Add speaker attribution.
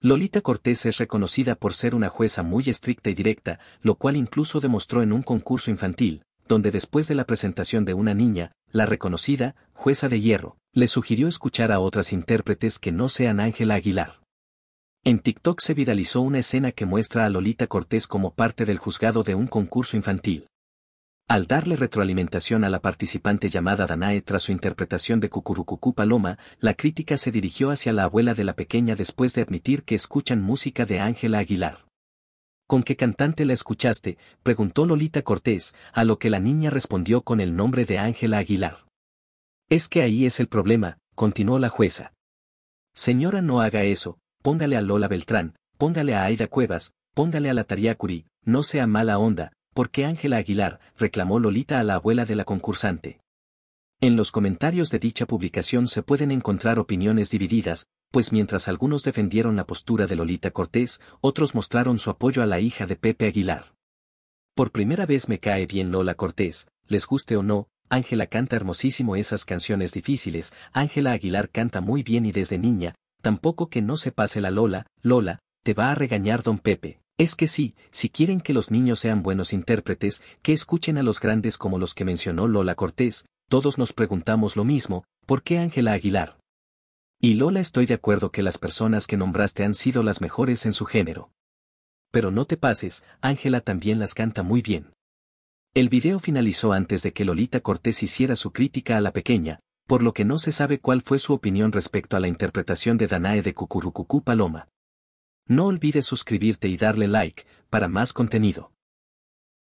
Speaker 1: Lolita Cortés es reconocida por ser una jueza muy estricta y directa, lo cual incluso demostró en un concurso infantil, donde después de la presentación de una niña, la reconocida, jueza de hierro, le sugirió escuchar a otras intérpretes que no sean Ángela Aguilar. En TikTok se viralizó una escena que muestra a Lolita Cortés como parte del juzgado de un concurso infantil, al darle retroalimentación a la participante llamada Danae tras su interpretación de Cucurucucú Paloma, la crítica se dirigió hacia la abuela de la pequeña después de admitir que escuchan música de Ángela Aguilar. ¿Con qué cantante la escuchaste? preguntó Lolita Cortés, a lo que la niña respondió con el nombre de Ángela Aguilar. Es que ahí es el problema, continuó la jueza. Señora no haga eso, póngale a Lola Beltrán, póngale a Aida Cuevas, póngale a la Tariacuri, no sea mala onda, ¿Por qué Ángela Aguilar? reclamó Lolita a la abuela de la concursante. En los comentarios de dicha publicación se pueden encontrar opiniones divididas, pues mientras algunos defendieron la postura de Lolita Cortés, otros mostraron su apoyo a la hija de Pepe Aguilar. Por primera vez me cae bien Lola Cortés, les guste o no, Ángela canta hermosísimo esas canciones difíciles, Ángela Aguilar canta muy bien y desde niña, tampoco que no se pase la Lola, Lola, te va a regañar don Pepe. Es que sí, si quieren que los niños sean buenos intérpretes, que escuchen a los grandes como los que mencionó Lola Cortés, todos nos preguntamos lo mismo, ¿por qué Ángela Aguilar? Y Lola estoy de acuerdo que las personas que nombraste han sido las mejores en su género. Pero no te pases, Ángela también las canta muy bien. El video finalizó antes de que Lolita Cortés hiciera su crítica a la pequeña, por lo que no se sabe cuál fue su opinión respecto a la interpretación de Danae de Cucurucucú Paloma. No olvides suscribirte y darle like para más contenido.